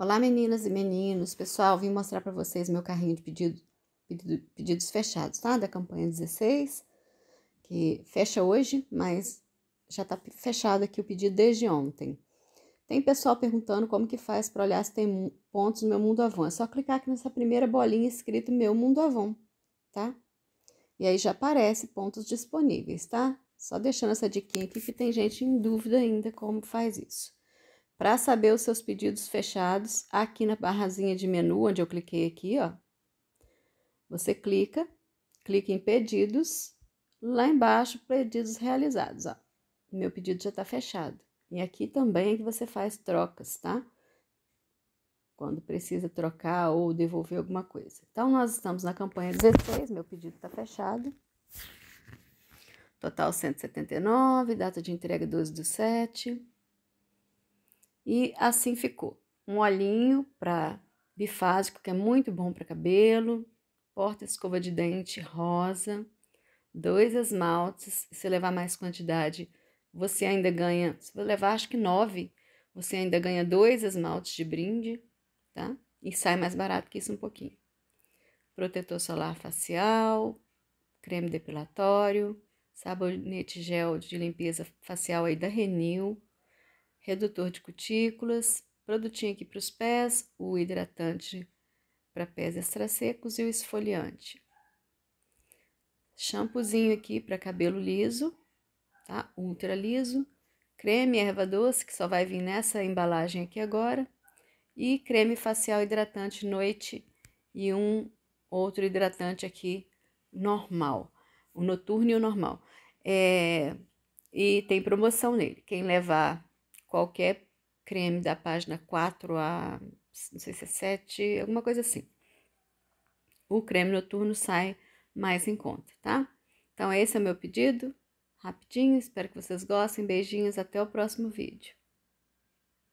Olá, meninas e meninos. Pessoal, vim mostrar para vocês meu carrinho de pedido, pedido, pedidos fechados, tá? Da campanha 16, que fecha hoje, mas já tá fechado aqui o pedido desde ontem. Tem pessoal perguntando como que faz para olhar se tem pontos no meu Mundo Avon. É só clicar aqui nessa primeira bolinha escrito Meu Mundo Avon, tá? E aí já aparece pontos disponíveis, tá? Só deixando essa diquinha aqui que tem gente em dúvida ainda como faz isso. Para saber os seus pedidos fechados, aqui na barrazinha de menu, onde eu cliquei aqui, ó, você clica, clica em pedidos, lá embaixo, pedidos realizados, ó. Meu pedido já está fechado. E aqui também é que você faz trocas, tá? Quando precisa trocar ou devolver alguma coisa. Então, nós estamos na campanha 16, meu pedido está fechado. Total 179, data de entrega 12 do 7. E assim ficou. Um olhinho para bifásico, que é muito bom para cabelo, porta escova de dente rosa, dois esmaltes. Se levar mais quantidade, você ainda ganha. Se você levar, acho que nove, você ainda ganha dois esmaltes de brinde, tá? E sai mais barato que isso um pouquinho. Protetor solar facial, creme depilatório, sabonete gel de limpeza facial aí da Renil redutor de cutículas, produtinho aqui para os pés, o hidratante para pés extrasecos e o esfoliante. Shampoozinho aqui para cabelo liso, tá? Ultra liso. Creme erva doce, que só vai vir nessa embalagem aqui agora. E creme facial hidratante noite e um outro hidratante aqui normal. O noturno e o normal. É, e tem promoção nele. Quem levar qualquer creme da página 4 a não sei se é 7, alguma coisa assim. O creme noturno sai mais em conta, tá? Então, esse é o meu pedido, rapidinho, espero que vocês gostem. Beijinhos, até o próximo vídeo.